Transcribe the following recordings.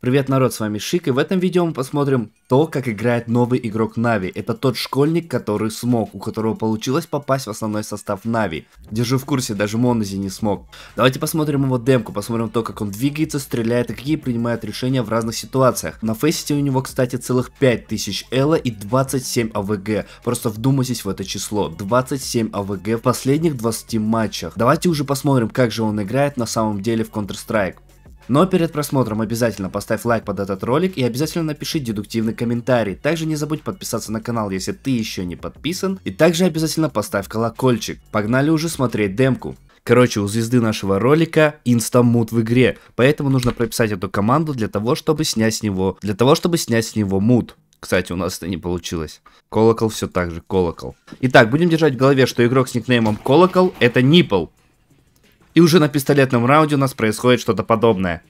Привет, народ, с вами Шик, и в этом видео мы посмотрим то, как играет новый игрок Нави. Это тот школьник, который смог, у которого получилось попасть в основной состав Нави. Держу в курсе, даже Монози не смог. Давайте посмотрим его демку, посмотрим то, как он двигается, стреляет и какие принимает решения в разных ситуациях. На фейсите у него, кстати, целых 5000 Элла и 27 АВГ. Просто вдумайтесь в это число. 27 АВГ в последних 20 матчах. Давайте уже посмотрим, как же он играет на самом деле в Counter-Strike. Но перед просмотром обязательно поставь лайк под этот ролик и обязательно напиши дедуктивный комментарий. Также не забудь подписаться на канал, если ты еще не подписан. И также обязательно поставь колокольчик. Погнали уже смотреть демку. Короче, у звезды нашего ролика инстамут в игре, поэтому нужно прописать эту команду для того, чтобы снять с него, для того, чтобы снять с него мут. Кстати, у нас это не получилось. Колокол все так же, колокол. Итак, будем держать в голове, что игрок с никнеймом Колокол это Нипл. И уже на пистолетном раунде у нас происходит что-то подобное.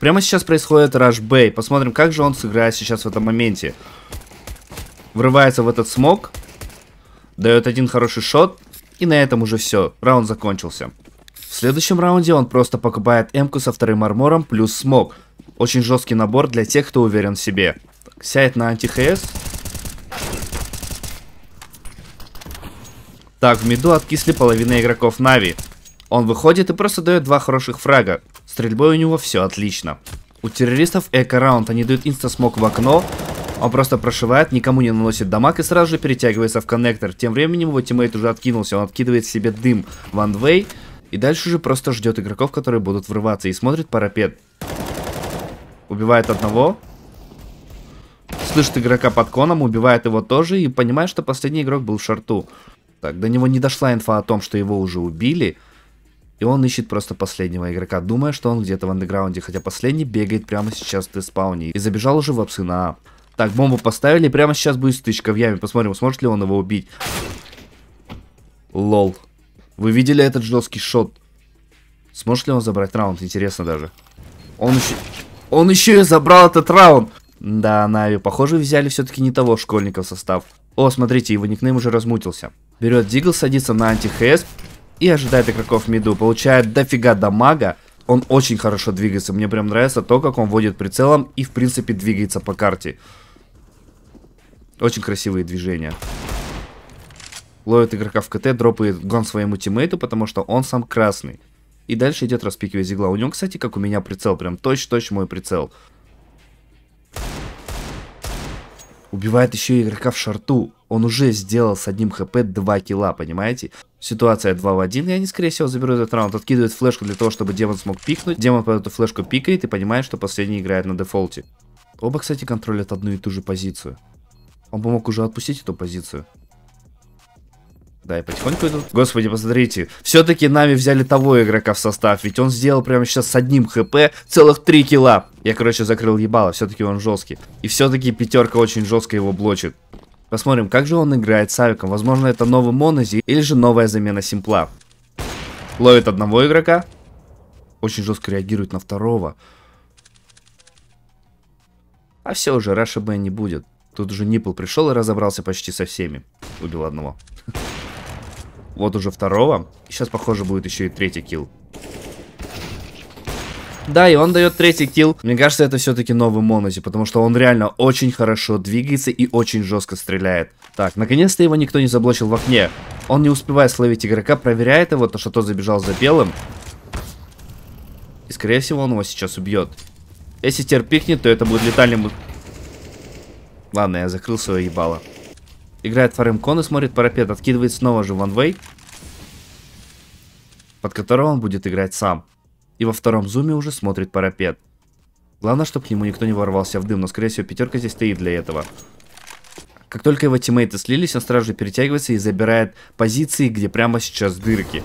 Прямо сейчас происходит Rush Bay. Посмотрим, как же он сыграет сейчас в этом моменте. Врывается в этот смог. Дает один хороший шот. И на этом уже все. Раунд закончился. В следующем раунде он просто покупает эмку со вторым армором плюс смог. Очень жесткий набор для тех, кто уверен в себе. Так, сядет на анти-ХС. Так, в миду откисли половина игроков Нави. Он выходит и просто дает два хороших фрага. Стрельбой у него все отлично. У террористов эко-раунд, они дают инста-смок в окно, он просто прошивает, никому не наносит дамаг и сразу же перетягивается в коннектор. Тем временем его тиммейт уже откинулся, он откидывает себе дым ванвей и дальше же просто ждет игроков, которые будут врываться и смотрит парапет. Убивает одного. Слышит игрока под коном, убивает его тоже и понимает, что последний игрок был в шорту. Так, до него не дошла инфа о том, что его уже убили. И он ищет просто последнего игрока, думая, что он где-то в андеграунде, хотя последний бегает прямо сейчас в спауне И забежал уже в апсы на А. Так, бомбу поставили, прямо сейчас будет стычка в яме. Посмотрим, сможет ли он его убить. Лол. Вы видели этот жесткий шот? Сможет ли он забрать раунд? Интересно даже. Он еще... Он еще и забрал этот раунд! Да, Нави, похоже, взяли все-таки не того школьника в состав. О, смотрите, его никнейм уже размутился. Берет Дигл, садится на анти-хс, и ожидает игроков в миду, получает дофига дамага, он очень хорошо двигается, мне прям нравится то, как он водит прицелом и в принципе двигается по карте. Очень красивые движения. Ловит игрока в КТ, дропает гон своему тиммейту, потому что он сам красный. И дальше идет распикивая зигла. У него, кстати, как у меня прицел, прям точь-точь мой прицел. Убивает еще игрока в шарту он уже сделал с одним хп 2 килла, понимаете? Ситуация 2 в 1, и они, скорее всего, заберут этот раунд. откидывают флешку для того, чтобы демон смог пикнуть. Демон под эту флешку пикает и понимает, что последний играет на дефолте. Оба, кстати, контролят одну и ту же позицию. Он бы мог уже отпустить эту позицию. Да, и потихоньку идут. Господи, посмотрите, все-таки нами взяли того игрока в состав, ведь он сделал прямо сейчас с одним хп целых 3 килла. Я, короче, закрыл ебало, все-таки он жесткий. И все-таки пятерка очень жестко его блочит. Посмотрим, как же он играет с авиком. Возможно, это новый Монози или же новая замена Симпла. Ловит одного игрока. Очень жестко реагирует на второго. А все уже, Раша Б не будет. Тут уже Нипл пришел и разобрался почти со всеми. Убил одного. Вот уже второго. Сейчас, похоже, будет еще и третий килл. Да, и он дает третий килл. Мне кажется, это все-таки новый Монози, потому что он реально очень хорошо двигается и очень жестко стреляет. Так, наконец-то его никто не заблочил в окне. Он не успевает словить игрока, проверяет его, то что тот забежал за белым. И скорее всего он его сейчас убьет. Если тер то это будет летальным... Ладно, я закрыл свое ебало. Играет фармкон и смотрит парапет, откидывает снова же ванвей, под которого он будет играть сам. И во втором зуме уже смотрит парапет. Главное, чтобы к нему никто не ворвался в дым, но скорее всего пятерка здесь стоит для этого. Как только его тиммейты слились, он сразу же перетягивается и забирает позиции, где прямо сейчас дырки.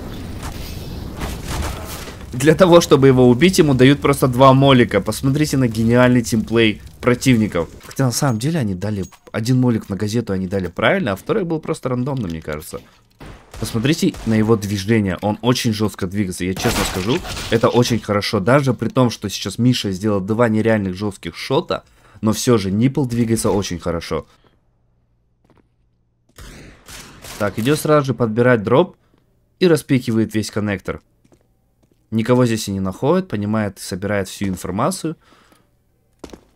Для того, чтобы его убить, ему дают просто два молика. Посмотрите на гениальный тимплей противников. Хотя на самом деле они дали... Один молик на газету они дали правильно, а второй был просто рандомным, мне кажется. Посмотрите на его движение, он очень жестко двигается, я честно скажу, это очень хорошо. Даже при том, что сейчас Миша сделал два нереальных жестких шота, но все же Нипл двигается очень хорошо. Так, идет сразу же подбирать дроп и распекивает весь коннектор. Никого здесь и не находит, понимает и собирает всю информацию.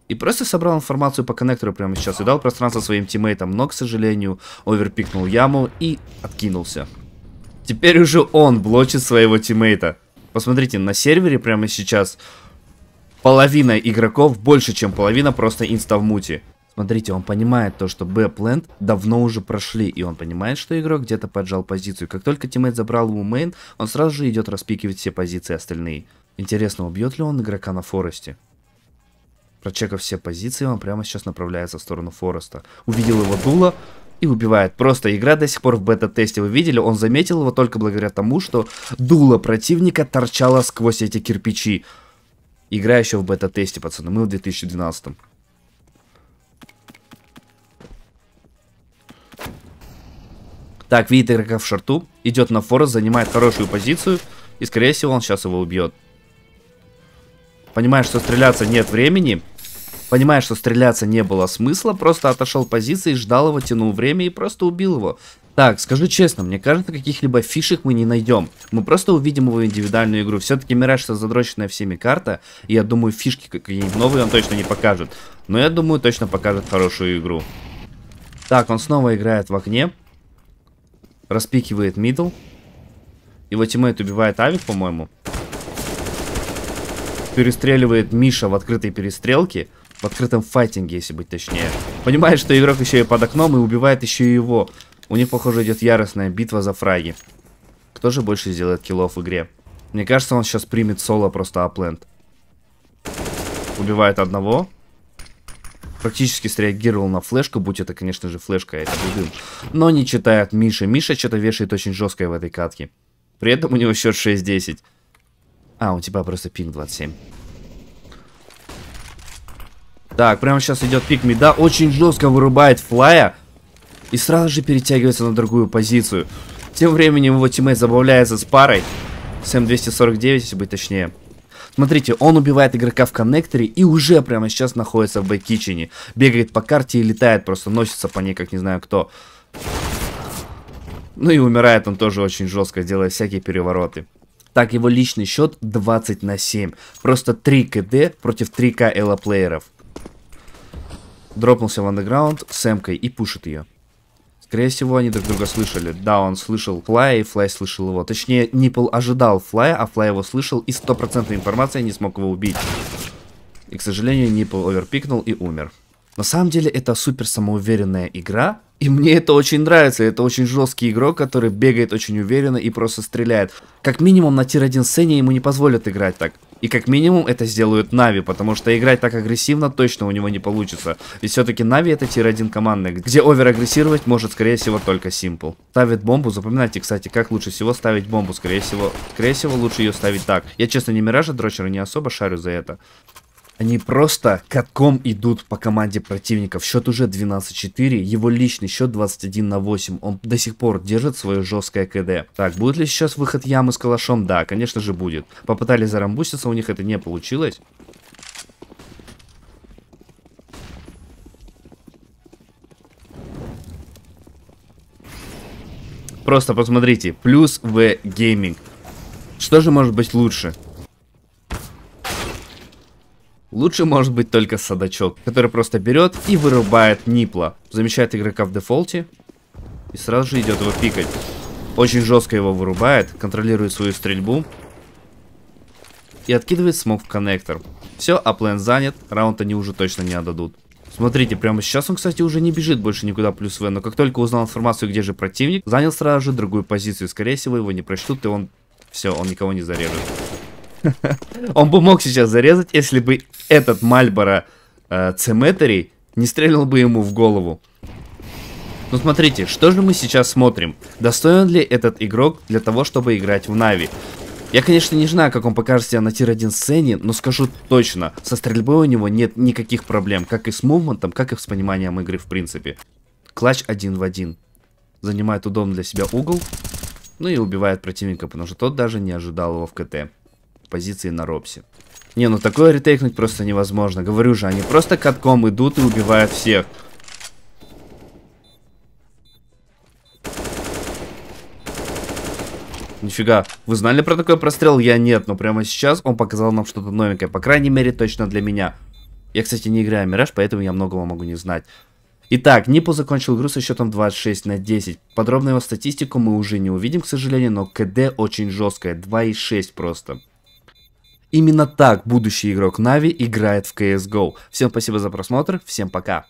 И просто собрал информацию по коннектору прямо сейчас и дал пространство своим тиммейтам, но, к сожалению, оверпикнул яму и откинулся. Теперь уже он блочит своего тиммейта. Посмотрите, на сервере прямо сейчас половина игроков, больше чем половина, просто инста в муте. Смотрите, он понимает то, что Б-плент давно уже прошли, и он понимает, что игрок где-то поджал позицию. Как только тиммейт забрал ему мейн, он сразу же идет распикивать все позиции остальные. Интересно, убьет ли он игрока на форесте? Прочекав все позиции, он прямо сейчас направляется в сторону Фореста. Увидел его дуло и убивает. Просто игра до сих пор в бета-тесте, вы видели, он заметил его только благодаря тому, что дуло противника торчало сквозь эти кирпичи. Игра еще в бета-тесте, пацаны, мы в 2012 -м. Так, видит игрока в шорту, идет на Форест, занимает хорошую позицию, и скорее всего он сейчас его убьет. Понимаешь, что стреляться нет времени, Понимая, что стреляться не было смысла, просто отошел позиции, ждал его, тянул время и просто убил его. Так, скажу честно, мне кажется, каких-либо фишек мы не найдем. Мы просто увидим его индивидуальную игру. Все-таки Мираж это задроченная всеми карта. И я думаю, фишки какие-нибудь новые он точно не покажет. Но я думаю, точно покажет хорошую игру. Так, он снова играет в окне. Распикивает мидл. Его тиммейт убивает Авик, по-моему. Перестреливает Миша в открытой перестрелке. В открытом файтинге, если быть точнее. Понимает, что игрок еще и под окном и убивает еще и его. У них, похоже, идет яростная битва за фраги. Кто же больше сделает киллов в игре? Мне кажется, он сейчас примет соло просто аплент. Убивает одного. Практически среагировал на флешку, будь это, конечно же, флешка, а это дым. Но не читает Миша. Миша что-то вешает очень жесткое в этой катке. При этом у него счет 6-10. А, у тебя просто пинг 27. Так, прямо сейчас идет пик меда. Очень жестко вырубает флая. И сразу же перетягивается на другую позицию. Тем временем его тиммейт забавляется с парой. СМ-249, если быть точнее. Смотрите, он убивает игрока в коннекторе и уже прямо сейчас находится в бэккичене. Бегает по карте и летает, просто носится по ней, как не знаю кто. Ну и умирает он тоже очень жестко, делая всякие перевороты. Так, его личный счет 20 на 7. Просто 3 КД против 3К плееров Дропнулся в андеграунд с эмкой и пушит ее. Скорее всего, они друг друга слышали. Да, он слышал Флая, и Флай слышал его. Точнее, Нипл ожидал Флая, а Флай его слышал, и стопроцентной информации не смог его убить. И, к сожалению, Нипл оверпикнул и умер. На самом деле это супер самоуверенная игра, и мне это очень нравится. Это очень жесткий игрок, который бегает очень уверенно и просто стреляет. Как минимум на тир-1 сцене ему не позволят играть так. И как минимум это сделают Нави, потому что играть так агрессивно точно у него не получится. Ведь все-таки Нави это тир-1 командный, где овер агрессировать может скорее всего только Симпл. Ставит бомбу, запоминайте, кстати, как лучше всего ставить бомбу, скорее всего, скорее всего лучше ее ставить так. Я честно не Миража Дрочера не особо шарю за это. Они просто катком идут по команде противников. Счет уже 12-4, его личный счет 21 на 8. Он до сих пор держит свое жесткое КД. Так, будет ли сейчас выход ямы с калашом? Да, конечно же будет. Попытались зарамбуститься, у них это не получилось. Просто посмотрите, плюс в гейминг. Что же может быть лучше? Лучше может быть только Садачок, который просто берет и вырубает Нипла. Замечает игрока в дефолте и сразу же идет его пикать. Очень жестко его вырубает, контролирует свою стрельбу и откидывает смог в коннектор. Все, аплен занят, раунд они уже точно не отдадут. Смотрите, прямо сейчас он, кстати, уже не бежит больше никуда плюс В, но как только узнал информацию, где же противник, занял сразу же другую позицию. Скорее всего, его не прочтут, и он... Все, он никого не зарежет. Он бы мог сейчас зарезать, если бы этот Мальборо э, Цеметерий не стрелил бы ему в голову. Ну смотрите, что же мы сейчас смотрим? Достоин ли этот игрок для того, чтобы играть в Нави? Я, конечно, не знаю, как он покажется на тир-1 сцене, но скажу точно, со стрельбой у него нет никаких проблем, как и с мувментом, как и с пониманием игры в принципе. Клатч один в один. Занимает удобный для себя угол, ну и убивает противника, потому что тот даже не ожидал его в КТ позиции на Робсе. Не, ну такое ретейкнуть просто невозможно. Говорю же, они просто катком идут и убивают всех. Нифига. Вы знали про такой прострел? Я нет, но прямо сейчас он показал нам что-то новенькое. По крайней мере, точно для меня. Я, кстати, не играю в Мираж, поэтому я многого могу не знать. Итак, Нипу закончил игру со счетом 26 на 10. Подробную его статистику мы уже не увидим, к сожалению, но КД очень жесткая, 2,6 просто. Именно так будущий игрок Нави играет в CSGO. Всем спасибо за просмотр, всем пока.